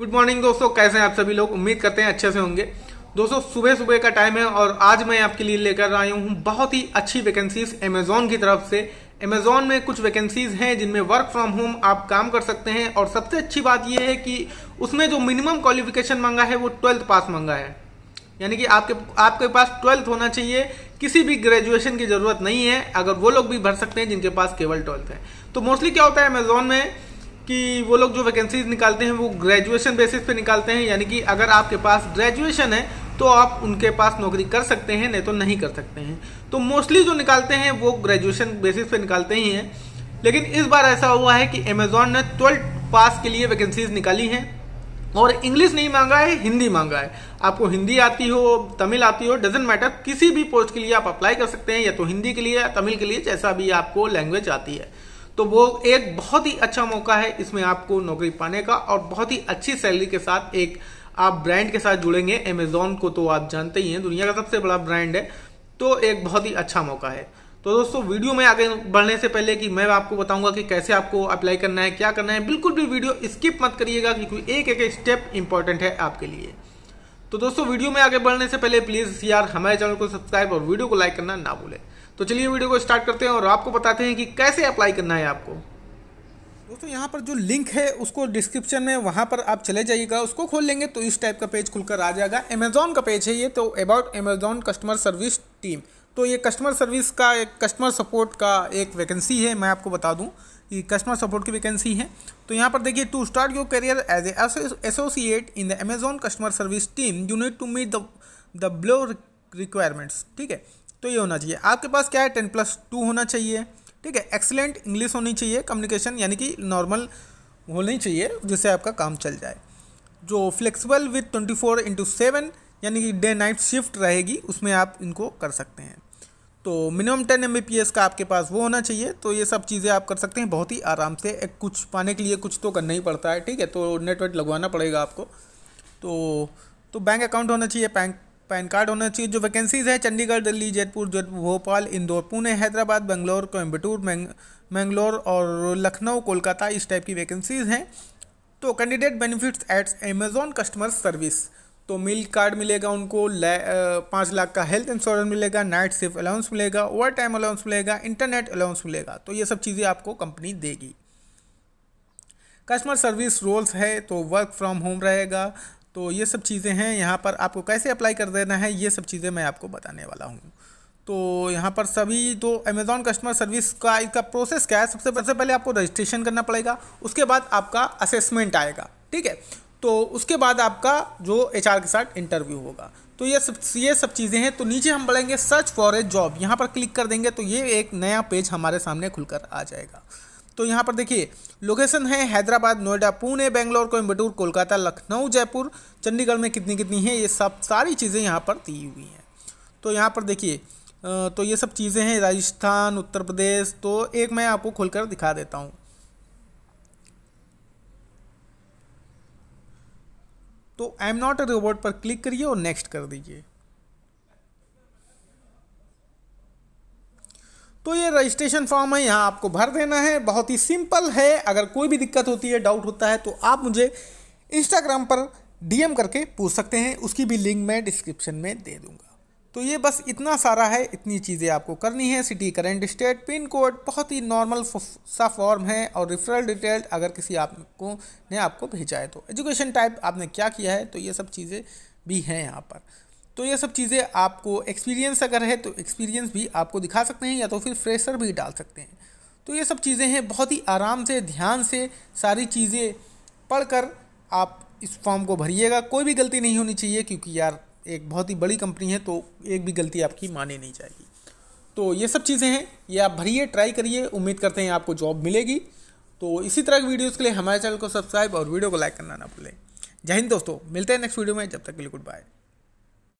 good morning दोस्तों कैसे हैं आप सभी लोग उम्मीद करते हैं अच्छे से होंगे दोस्तों सुबह सुबह का टाइम है और आज मैं आपके लिए लेकर आया हूँ बहुत ही अच्छी वैकेंसीज अमेजोन की तरफ से अमेजोन में कुछ वैकेंसीज हैं जिनमें वर्क फ्रॉम होम आप काम कर सकते हैं और सबसे अच्छी बात यह है कि उसमें जो मिनिमम क्वालिफिकेशन मांगा है वो ट्वेल्थ पास मांगा है यानी कि आपके आपके पास ट्वेल्थ होना चाहिए किसी भी ग्रेजुएशन की जरूरत नहीं है अगर वो लोग भी भर सकते हैं जिनके पास केवल ट्वेल्थ है तो मोस्टली क्या होता है अमेजोन में कि वो लोग जो वैकेंसीज निकालते हैं वो ग्रेजुएशन बेसिस पे निकालते हैं यानी कि अगर आपके पास ग्रेजुएशन है तो आप उनके पास नौकरी कर सकते हैं नहीं तो नहीं कर सकते हैं तो मोस्टली जो निकालते हैं वो ग्रेजुएशन बेसिस पे निकालते ही हैं लेकिन इस बार ऐसा हुआ है कि अमेजोन ने ट्वेल्थ पास के लिए वैकेंसीज निकाली हैं और इंग्लिश नहीं मांगा है हिंदी मांगा है आपको हिंदी आती हो तमिल आती हो डजेंट मैटर किसी भी पोस्ट के लिए आप अप्लाई कर सकते हैं या तो हिंदी के लिए या तमिल के लिए जैसा भी आपको लैंग्वेज आती है तो वो एक बहुत ही अच्छा मौका है इसमें आपको नौकरी पाने का और बहुत ही अच्छी सैलरी के साथ एक आप ब्रांड के साथ जुड़ेंगे अमेजोन को तो आप जानते ही हैं दुनिया का सबसे बड़ा ब्रांड है तो एक बहुत ही अच्छा मौका है तो दोस्तों वीडियो में आगे बढ़ने से पहले कि मैं आपको बताऊंगा कि कैसे आपको अप्लाई करना है क्या करना है बिल्कुल भी वीडियो स्किप मत करिएगा क्योंकि एक एक स्टेप इंपॉर्टेंट है आपके लिए तो दोस्तों वीडियो में आगे बढ़ने से पहले प्लीज़ यार हमारे चैनल को सब्सक्राइब और वीडियो को लाइक करना ना भूलें तो चलिए वीडियो को स्टार्ट करते हैं और आपको बताते हैं कि कैसे अप्लाई करना है आपको दोस्तों यहाँ पर जो लिंक है उसको डिस्क्रिप्शन में वहाँ पर आप चले जाइएगा उसको खोल लेंगे तो इस टाइप का पेज खुलकर आ जाएगा अमेजोन का पेज है ये तो about Amazon customer service team तो ये कस्टमर सर्विस का एक कस्टमर सपोर्ट का एक वैकेंसी है मैं आपको बता दूँ कि कस्टमर सपोर्ट की वैकेंसी है तो यहाँ पर देखिए to start your career as a associate in the Amazon customer service team you need to meet the the below requirements ठीक है तो ये होना चाहिए आपके पास क्या है टेन प्लस टू होना चाहिए ठीक है एक्सेलेंट इंग्लिश होनी चाहिए कम्युनिकेशन यानी कि नॉर्मल होनी चाहिए जिससे आपका काम चल जाए जो flexible with twenty four into seven यानी कि डे नाइट शिफ्ट रहेगी उसमें आप इनको कर सकते हैं तो मिनिमम टेन एम का आपके पास वो होना चाहिए तो ये सब चीज़ें आप कर सकते हैं बहुत ही आराम से एक कुछ पाने के लिए कुछ तो करना ही पड़ता है ठीक है तो नेटवर्क लगवाना पड़ेगा आपको तो तो बैंक अकाउंट होना चाहिए बैंक पैन कार्ड होना चाहिए जो वैकेंसीज़ है चंडीगढ़ दिल्ली जयपुर भोपाल इंदौर पुणे हैदराबाद बंगलोर कोयम्बटूर मैंगलोर और लखनऊ कोलकाता इस टाइप की वैकेंसीज़ हैं तो candidate benefits at Amazon customer service तो मिल कार्ड मिलेगा उनको पाँच लाख का हेल्थ इंश्योरेंस मिलेगा नाइट सेफ अलाउंस मिलेगा ओवर टाइम अलाउंस मिलेगा इंटरनेट अलाउंस मिलेगा तो ये सब चीज़ें आपको कंपनी देगी कस्टमर सर्विस रोल्स है तो वर्क फ्रॉम होम रहेगा तो ये सब चीज़ें हैं यहाँ पर आपको कैसे अप्लाई कर देना है ये सब चीज़ें मैं आपको बताने वाला हूँ तो यहाँ पर सभी तो अमेज़ॉन कस्टमर सर्विस का इसका प्रोसेस क्या है सबसे सबसे पहले आपको रजिस्ट्रेशन करना पड़ेगा उसके बाद आपका असेसमेंट आएगा ठीक है तो उसके बाद आपका जो एच के साथ इंटरव्यू होगा तो ये सब ये सब चीज़ें हैं तो नीचे हम बढ़ेंगे सर्च फॉर ए जॉब यहाँ पर क्लिक कर देंगे तो ये एक नया पेज हमारे सामने खुलकर आ जाएगा तो यहाँ पर देखिए लोकेशन है हैदराबाद नोएडा पुणे बेंगलोर कोयम्बटूर कोलकाता लखनऊ जयपुर चंडीगढ़ में कितनी कितनी है ये सब सारी चीज़ें यहाँ पर दी हुई हैं तो यहाँ पर देखिए तो ये सब चीज़ें हैं राजस्थान उत्तर प्रदेश तो एक मैं आपको खोलकर दिखा देता हूँ तो I am not a robot पर क्लिक करिए और नेक्स्ट कर दीजिए तो ये रजिस्ट्रेशन फॉर्म है यहाँ आपको भर देना है बहुत ही सिंपल है अगर कोई भी दिक्कत होती है डाउट होता है तो आप मुझे इंस्टाग्राम पर डीएम करके पूछ सकते हैं उसकी भी लिंक मैं डिस्क्रिप्शन में दे दूँगा तो ये बस इतना सारा है इतनी चीज़ें आपको करनी है city current state pin code बहुत ही नॉर्मल सा फॉर्म है और रिफरल डिटेल अगर किसी आपको ने आपको भेजा है तो एजुकेशन टाइप आपने क्या किया है तो ये सब चीज़ें भी हैं यहाँ पर तो ये सब चीज़ें आपको एक्सपीरियंस अगर है तो एक्सपीरियंस भी आपको दिखा सकते हैं या तो फिर फ्रेशर भी डाल सकते हैं तो ये सब चीज़ें हैं बहुत ही आराम से ध्यान से सारी चीज़ें पढ़कर आप इस फॉर्म को भरिएगा कोई भी गलती नहीं होनी चाहिए क्योंकि यार एक बहुत ही बड़ी कंपनी है तो एक भी गलती आपकी माने नहीं जाएगी तो ये सब चीज़ें हैं ये आप भरिए ट्राई करिए उम्मीद करते हैं आपको जॉब मिलेगी तो इसी तरह की वीडियोज़ के लिए हमारे चैनल को सब्सक्राइब और वीडियो को लाइक करना ना भूलें जय हिंद दोस्तों मिलते हैं नेक्स्ट वीडियो में जब तक के लिए गुड बाय